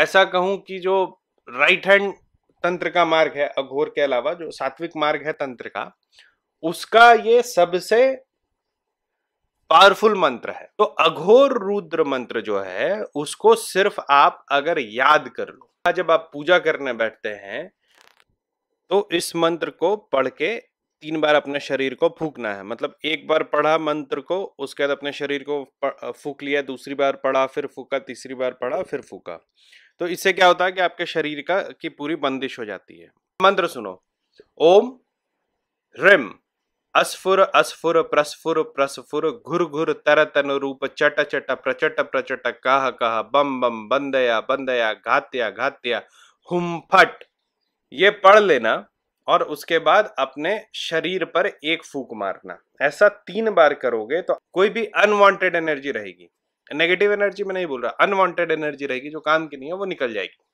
ऐसा कहूं कि जो राइट हैंड तंत्र का मार्ग है अघोर के अलावा जो सात्विक मार्ग है तंत्र का उसका ये सबसे पावरफुल मंत्र है तो अघोर रुद्र मंत्र जो है उसको सिर्फ आप अगर याद कर लो जब आप पूजा करने बैठते हैं तो इस मंत्र को पढ़ के तीन बार अपने शरीर को फूकना है मतलब एक बार पढ़ा मंत्र को उसके बाद अपने शरीर को फूक लिया दूसरी बार पढ़ा फिर फूका तीसरी बार पढ़ा फिर फूका तो इससे क्या होता है कि आपके शरीर का की पूरी बंदिश हो जाती है मंत्र सुनो ओम रिम अस्फुर अस्फुर प्रस्फुर प्रस्फुर घुर घुर तर तन रूप चट चट प्रचट प्रचट कह कह बम बम बंदया बंदया घात्या घात्या हुम फट ये पढ़ लेना और उसके बाद अपने शरीर पर एक फूक मारना ऐसा तीन बार करोगे तो कोई भी अनवांटेड एनर्जी रहेगी नेगेटिव एनर्जी में नहीं बोल रहा अनवांटेड एनर्जी रहेगी जो काम की नहीं है वो निकल जाएगी